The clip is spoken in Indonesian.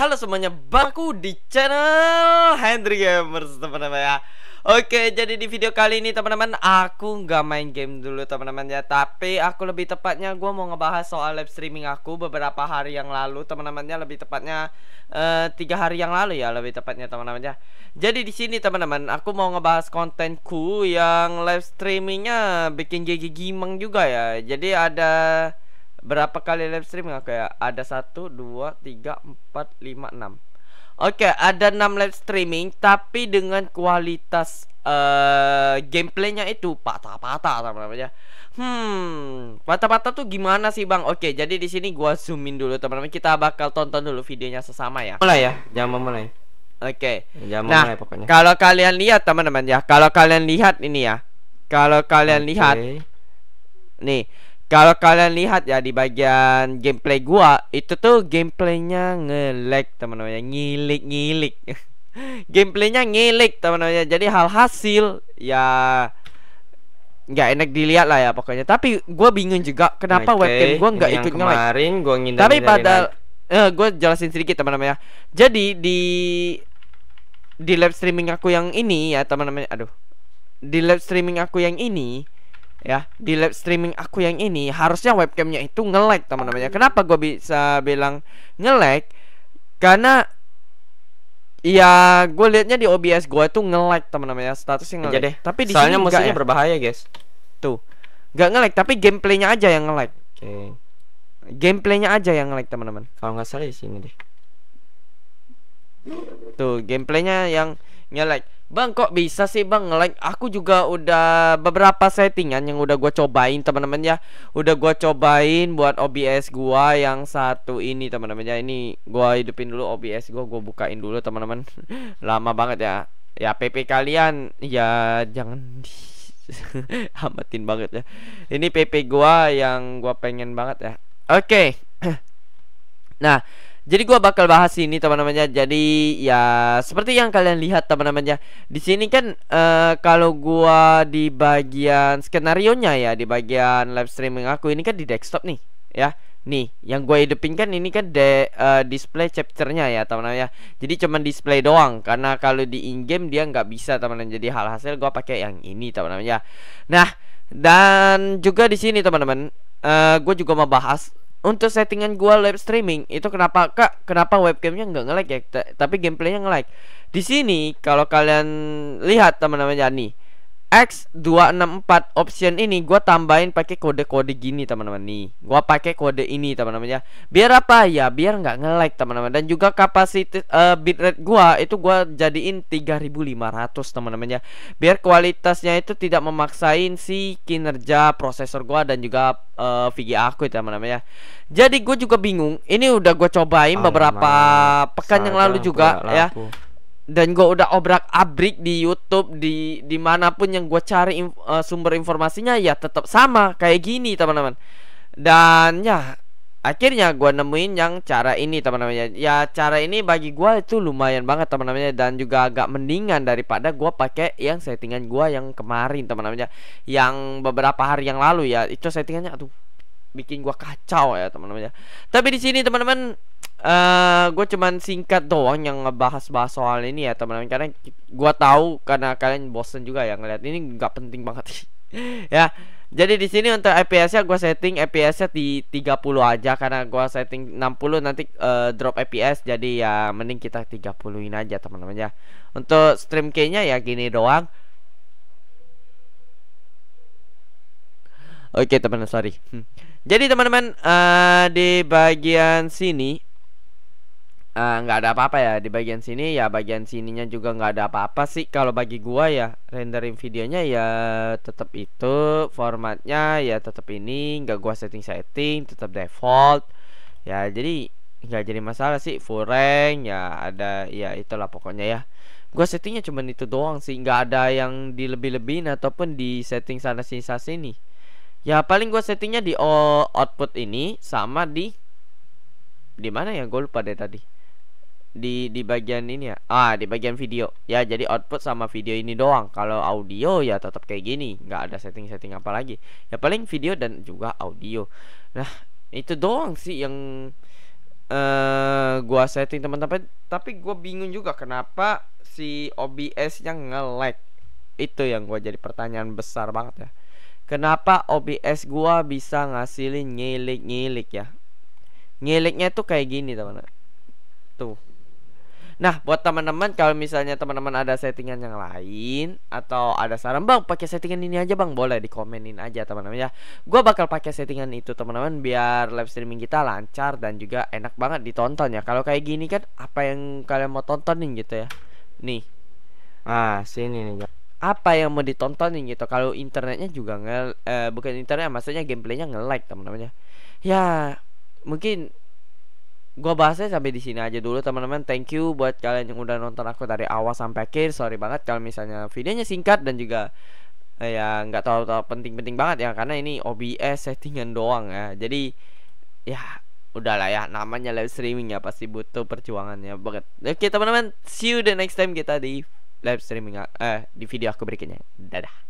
Halo semuanya, baku di channel Hendry Gamers teman-teman ya Oke, jadi di video kali ini teman-teman Aku nggak main game dulu teman-teman ya Tapi aku lebih tepatnya gue mau ngebahas soal live streaming aku Beberapa hari yang lalu teman-temannya Lebih tepatnya eh, tiga hari yang lalu ya Lebih tepatnya teman-teman ya Jadi di sini teman-teman Aku mau ngebahas kontenku Yang live streamingnya bikin gigi gimeng juga ya Jadi ada berapa kali live streaming nggak kayak ada satu dua tiga empat lima enam Oke, ada enam live streaming tapi dengan kualitas uh, gameplaynya itu patah-patah teman-teman ya. Hmm, patah-patah tuh gimana sih bang? Oke, jadi di sini gua zoomin dulu teman-teman. Kita bakal tonton dulu videonya sesama ya. Mulai ya, jangan mulai Oke. Okay. Jangan nah, mulai pokoknya. Kalau kalian lihat teman-teman ya, kalau kalian lihat ini ya, kalau kalian okay. lihat, nih kalau kalian lihat ya di bagian gameplay gua itu tuh gameplaynya ngelek teman-teman ya ngilik ngilik. gameplaynya ngilik teman-teman ya. Jadi hal hasil ya nggak enak dilihat lah ya pokoknya. Tapi gua bingung juga kenapa okay. webcam gua nggak ikut ngelek Kemarin ngindar Tapi padahal eh, gua jelasin sedikit teman-teman ya. Jadi di di live streaming aku yang ini ya teman-teman. Aduh. Di live streaming aku yang ini ya di live streaming aku yang ini harusnya webcamnya itu ngelag teman-teman ya kenapa gue bisa bilang ngelag karena Iya, gue liatnya di OBS gue tuh nge-lag teman-teman ya. statusnya nge deh. Tapi di Soalnya sini ya. berbahaya guys. Tuh, nggak nge-lag tapi gameplaynya aja yang nge-lag. Okay. Gameplaynya aja yang nge-lag teman-teman. Kalau nggak salah di ya sini deh. Tuh gameplaynya yang nge-lag Bang kok bisa sih bang nge-lag Aku juga udah beberapa settingan yang udah gue cobain teman-teman ya Udah gue cobain buat OBS gue yang satu ini teman-teman ya Ini gue hidupin dulu OBS gue Gue bukain dulu teman-teman Lama banget ya Ya PP kalian ya jangan di amatin banget ya Ini PP gue yang gue pengen banget ya Oke okay. Nah jadi gua bakal bahas ini teman-temannya. Jadi ya seperti yang kalian lihat teman-temannya. Di sini kan uh, kalau gua di bagian skenario nya ya, di bagian live streaming aku ini kan di desktop nih, ya. Nih, yang gue hidupin kan ini kan de, uh, display chapternya ya teman temannya Jadi cuman display doang karena kalau di in game dia nggak bisa teman-teman. Jadi hal hasil gue pakai yang ini teman temannya Nah, dan juga di sini teman-teman, uh, eh, gue juga mau bahas untuk settingan gua live streaming itu kenapa kak kenapa webcamnya nggak nge ya tapi gameplaynya nge di sini kalau kalian lihat teman-teman ya nih X264 option ini gua tambahin pakai kode-kode gini teman-teman nih. Gua pakai kode ini teman-teman ya. Biar apa? Ya biar nggak nge-lag teman-teman dan juga kapasitas uh, bitrate gua itu gua jadiin 3500 teman-teman ya. Biar kualitasnya itu tidak memaksain si kinerja prosesor gua dan juga uh, eh, VGA aku teman-teman ya. Jadi gue juga bingung. Ini udah gue cobain Alamak, beberapa pekan yang lalu juga ya dan gue udah obrak abrik di YouTube di dimanapun yang gue cari inf, uh, sumber informasinya ya tetap sama kayak gini teman-teman dan ya akhirnya gue nemuin yang cara ini teman-teman ya. ya cara ini bagi gue itu lumayan banget teman-teman ya. dan juga agak mendingan daripada gue pakai yang settingan gue yang kemarin teman-teman ya. yang beberapa hari yang lalu ya itu settingannya tuh bikin gue kacau ya teman-teman ya tapi di sini teman-teman Uh, eh, gue cuman singkat doang yang ngebahas-bahas soal ini ya teman-teman karena gue tahu karena kalian bosen juga ya ngeliat ini nggak penting banget ya jadi di sini untuk FPS-nya gue setting FPS-nya di 30 aja karena gue setting 60 nanti uh, drop FPS jadi ya mending kita 30-in aja teman-teman ya untuk stream nya ya gini doang Oke okay, teman-teman sorry hmm. Jadi teman-teman uh, di bagian sini Eh, nggak uh, ada apa-apa ya di bagian sini ya bagian sininya juga nggak ada apa-apa sih kalau bagi gua ya rendering videonya ya tetap itu formatnya ya tetap ini nggak gua setting setting tetap default ya jadi nggak jadi masalah sih full rank ya ada ya itulah pokoknya ya gua settingnya cuman itu doang sih nggak ada yang di lebih lebihin ataupun di setting sana sini sana sini ya paling gua settingnya di output ini sama di di mana ya gue lupa deh tadi di di bagian ini ya ah di bagian video ya jadi output sama video ini doang kalau audio ya tetap kayak gini nggak ada setting-setting apa lagi ya paling video dan juga audio nah itu doang sih yang uh, gua setting teman-teman tapi gua bingung juga kenapa si OBS yang nge-lag itu yang gua jadi pertanyaan besar banget ya kenapa OBS gua bisa ngasilin nyilik-nyilik ya nyiliknya tuh kayak gini teman-teman tuh Nah, buat teman-teman kalau misalnya teman-teman ada settingan yang lain atau ada saran, "Bang, pakai settingan ini aja, Bang." Boleh dikomenin aja, teman-teman ya. Gua bakal pakai settingan itu, teman-teman, biar live streaming kita lancar dan juga enak banget ditonton ya. Kalau kayak gini kan apa yang kalian mau tontonin gitu ya. Nih. Ah, sini nih apa yang mau ditontonin gitu kalau internetnya juga nge eh, bukan internet maksudnya gameplaynya nge-like teman ya. ya mungkin Gua bahasnya sampai di sini aja dulu teman-teman. Thank you buat kalian yang udah nonton aku dari awal sampai akhir. Sorry banget kalau misalnya videonya singkat dan juga eh, ya nggak tahu tahu penting-penting banget ya karena ini OBS settingan doang ya. Jadi ya udahlah ya namanya live streaming ya pasti butuh perjuangannya banget. Oke teman-teman, see you the next time kita di live streaming eh di video aku berikutnya. Dadah.